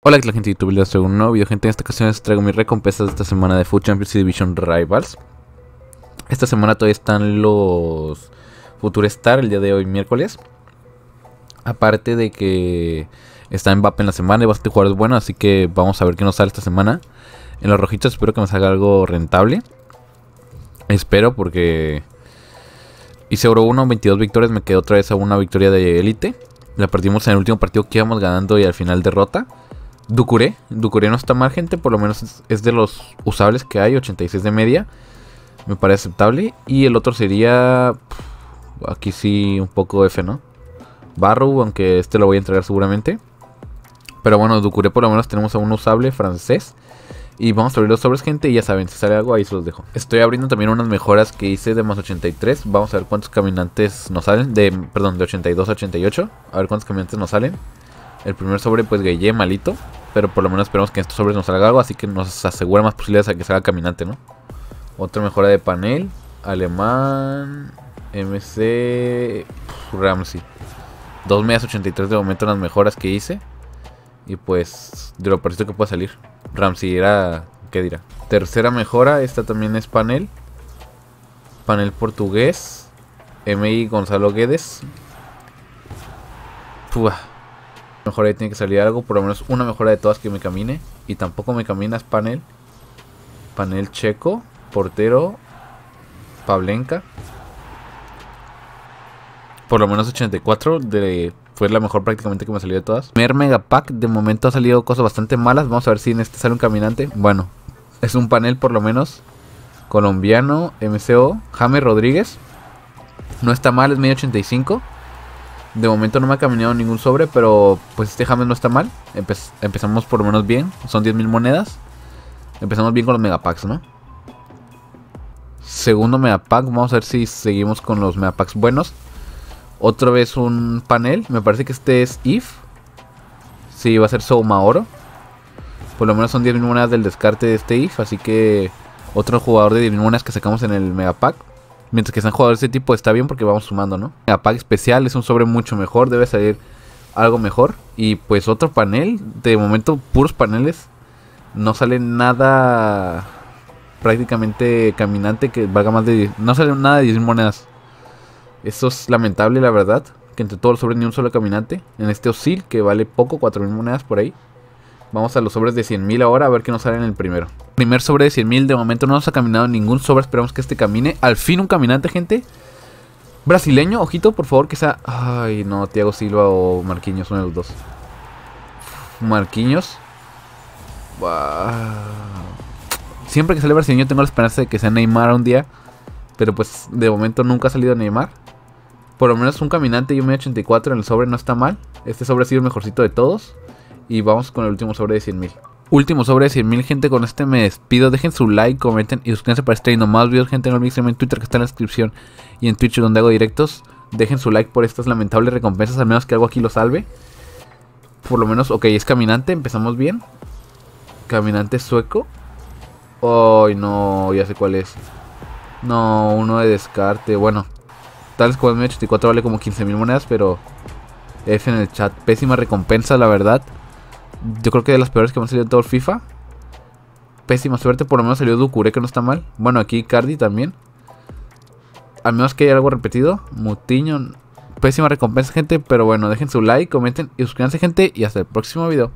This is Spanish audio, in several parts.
Hola que la gente de YouTube, les traigo un nuevo video gente, en esta ocasión les traigo mis recompensas de esta semana de Future Champions y Division Rivals Esta semana todavía están los Future Star, el día de hoy miércoles Aparte de que está en VAP en la semana y bastante jugadores bueno, así que vamos a ver qué nos sale esta semana En los rojitos espero que me salga algo rentable Espero porque hice oro 1, 22 victorias, me quedé otra vez a una victoria de élite la perdimos en el último partido que íbamos ganando y al final derrota. Ducuré. Ducuré no está mal, gente. Por lo menos es de los usables que hay. 86 de media. Me parece aceptable. Y el otro sería. aquí sí, un poco F, ¿no? Barro aunque este lo voy a entregar seguramente. Pero bueno, Ducuré por lo menos tenemos a un usable francés. Y vamos a abrir los sobres, gente. Y ya saben, si sale algo, ahí se los dejo. Estoy abriendo también unas mejoras que hice de más 83. Vamos a ver cuántos caminantes nos salen. De, perdón, de 82 a 88. A ver cuántos caminantes nos salen. El primer sobre, pues, Gaye malito. Pero por lo menos esperamos que en estos sobres nos salga algo, así que nos asegura más posibilidades a que salga caminante, ¿no? Otra mejora de panel. Alemán. MC. Ramsey. dos medias 83 de momento las mejoras que hice. Y pues de lo parecido que puede salir. Ramsey era... ¿Qué dirá? Tercera mejora, esta también es panel. Panel portugués. MI Gonzalo Guedes. Pua mejor ahí tiene que salir algo, por lo menos una mejora de todas que me camine. Y tampoco me caminas panel. Panel checo, portero, Pablenka. Por lo menos 84 de... Fue la mejor prácticamente que me salió de todas. mega pack de momento ha salido cosas bastante malas. Vamos a ver si en este sale un caminante. Bueno, es un panel por lo menos. Colombiano, MCO, James Rodríguez. No está mal, es medio 85. De momento no me ha caminado ningún sobre, pero pues este James no está mal. empezamos por lo menos bien. Son 10.000 monedas. Empezamos bien con los megapacks, ¿no? Segundo megapack. Vamos a ver si seguimos con los megapacks buenos. Otra vez un panel. Me parece que este es If. Sí, va a ser soma Oro. Por lo menos son 10.000 monedas del descarte de este If. Así que otro jugador de 10.000 monedas que sacamos en el megapack. Mientras que sean jugadores de ese tipo está bien porque vamos sumando, ¿no? la especial es un sobre mucho mejor, debe salir algo mejor. Y pues otro panel, de momento puros paneles. No sale nada prácticamente caminante que valga más de... No sale nada de 10.000 monedas. Eso es lamentable, la verdad. Que entre todos los sobres ni un solo caminante. En este Osil, que vale poco, 4.000 monedas por ahí. Vamos a los sobres de 100.000 ahora a ver qué nos sale en el primero. Primer sobre de 100.000, de momento no nos ha caminado ningún sobre, esperamos que este camine. Al fin un caminante, gente. Brasileño, ojito, por favor, que sea... Ay, no, Thiago Silva o Marquinhos, uno de los dos. Marquinhos. Siempre que sale brasileño tengo la esperanza de que sea Neymar un día. Pero pues de momento nunca ha salido Neymar. Por lo menos un caminante y un 84 en el sobre no está mal. Este sobre ha sido el mejorcito de todos. Y vamos con el último sobre de 100.000. Último sobre de 100.000, gente. Con este me despido. Dejen su like, comenten y suscríbanse para estar viendo más videos, gente. No olviden en Twitter que está en la descripción y en Twitch donde hago directos. Dejen su like por estas lamentables recompensas, al menos que algo aquí lo salve. Por lo menos, ok, es caminante, empezamos bien. Caminante sueco. Ay, no, ya sé cuál es. No, uno de descarte. Bueno, tal como 84 vale como mil monedas, pero es en el chat. Pésima recompensa, la verdad. Yo creo que de las peores que me han salido en todo el FIFA. Pésima suerte, por lo menos salió Ducure que no está mal. Bueno, aquí Cardi también. Al menos que haya algo repetido. Mutiño. Pésima recompensa, gente. Pero bueno, dejen su like, comenten y suscríbanse, gente. Y hasta el próximo video.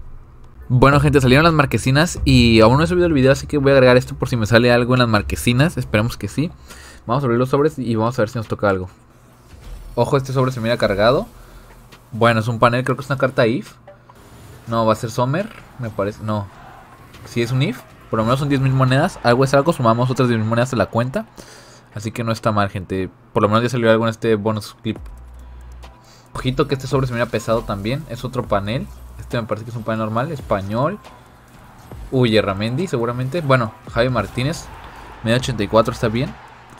Bueno, gente, salieron las marquesinas y aún no he subido el video, así que voy a agregar esto por si me sale algo en las marquesinas. Esperemos que sí. Vamos a abrir los sobres y vamos a ver si nos toca algo. Ojo, este sobre se mira cargado. Bueno, es un panel, creo que es una carta IF. No, va a ser Sommer, me parece. No. Si es un if, por lo menos son 10.000 monedas. Algo es algo, sumamos otras 10.000 monedas a la cuenta. Así que no está mal, gente. Por lo menos ya salió algo en este bonus clip. Ojito que este sobre se me ha pesado también. Es otro panel. Este me parece que es un panel normal. Español. Uy, Herramendi seguramente. Bueno, Javi Martínez. Media 84 está bien.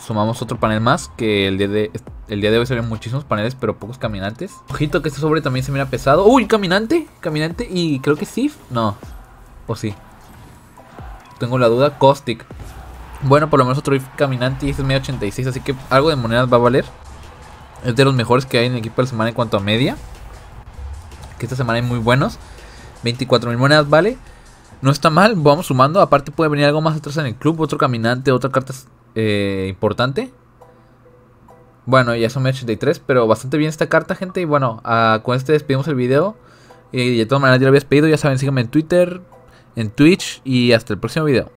Sumamos otro panel más que el de de el día de hoy muchísimos paneles, pero pocos caminantes. Ojito que este sobre también se mira pesado. ¡Uy, caminante! Caminante y creo que Sif No. O sí. Tengo la duda. Caustic. Bueno, por lo menos otro caminante y este es medio 86, así que algo de monedas va a valer. Es de los mejores que hay en el equipo de la semana en cuanto a media. Que esta semana hay muy buenos. 24.000 monedas vale. No está mal, vamos sumando. Aparte puede venir algo más atrás en el club, otro caminante, otra carta eh, importante. Bueno, ya son 83, pero bastante bien esta carta, gente. Y bueno, ah, con este despedimos el video. Y de todas maneras ya lo había despedido. Ya saben, síganme en Twitter, en Twitch y hasta el próximo video.